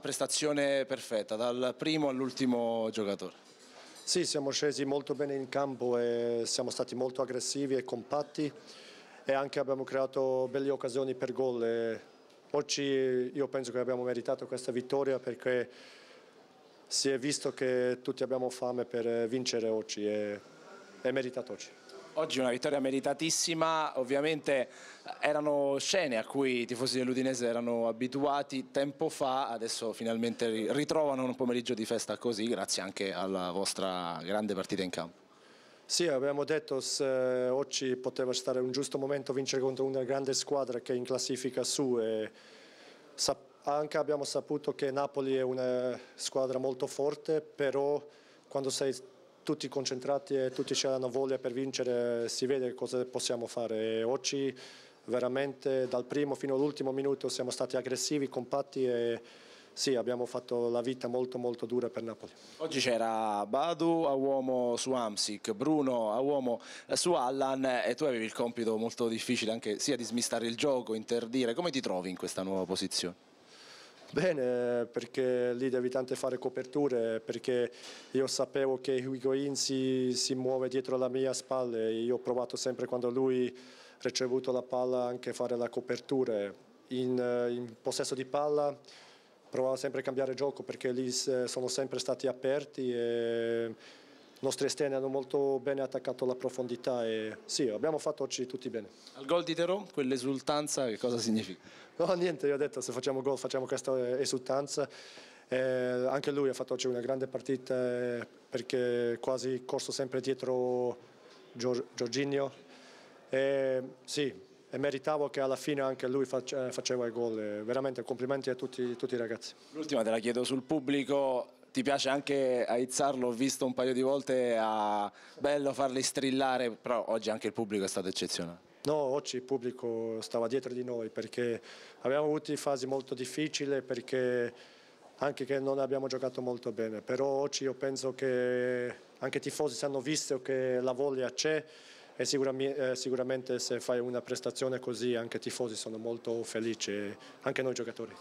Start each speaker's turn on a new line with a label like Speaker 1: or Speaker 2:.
Speaker 1: prestazione perfetta, dal primo all'ultimo giocatore.
Speaker 2: Sì, siamo scesi molto bene in campo e siamo stati molto aggressivi e compatti e anche abbiamo creato belle occasioni per gol. Oggi io penso che abbiamo meritato questa vittoria perché si è visto che tutti abbiamo fame per vincere oggi e è meritato oggi.
Speaker 1: Oggi una vittoria meritatissima, ovviamente eh, erano scene a cui i tifosi dell'Udinese erano abituati tempo fa, adesso finalmente ritrovano un pomeriggio di festa così grazie anche alla vostra grande partita in campo.
Speaker 2: Sì, abbiamo detto che eh, oggi poteva stare un giusto momento vincere contro una grande squadra che è in classifica su e anche abbiamo saputo che Napoli è una squadra molto forte, però quando sei tutti concentrati e tutti c'erano voglia per vincere, si vede cosa possiamo fare. E oggi veramente dal primo fino all'ultimo minuto siamo stati aggressivi, compatti e sì, abbiamo fatto la vita molto molto dura per Napoli.
Speaker 1: Oggi c'era Badu a uomo su Amsic, Bruno a uomo su Allan e tu avevi il compito molto difficile anche sia di smistare il gioco, interdire. Come ti trovi in questa nuova posizione?
Speaker 2: Bene, perché lì devi tante fare coperture, perché io sapevo che Hugo Inzi si muove dietro la mia spalla e io ho provato sempre quando lui ha ricevuto la palla anche fare la copertura. In, in possesso di palla provavo sempre a cambiare gioco perché lì sono sempre stati aperti e nostri esterni hanno molto bene attaccato la profondità e sì, abbiamo fatto oggi tutti bene.
Speaker 1: Al gol di Teron, quell'esultanza che cosa significa?
Speaker 2: No, niente, io ho detto se facciamo gol facciamo questa esultanza. Eh, anche lui ha fatto oggi una grande partita eh, perché quasi corso sempre dietro Gior Giorginio. Eh, sì, e meritavo che alla fine anche lui eh, faceva i gol. Veramente complimenti a tutti, tutti i ragazzi.
Speaker 1: L'ultima te la chiedo sul pubblico, ti piace anche aizzarlo, ho visto un paio di volte, a... bello farli strillare, però oggi anche il pubblico è stato eccezionale.
Speaker 2: No, oggi il pubblico stava dietro di noi perché abbiamo avuto fasi molto difficili perché anche che non abbiamo giocato molto bene, però oggi io penso che anche i tifosi si hanno visto che la voglia c'è e sicuramente, eh, sicuramente se fai una prestazione così anche i tifosi sono molto felici, anche noi giocatori.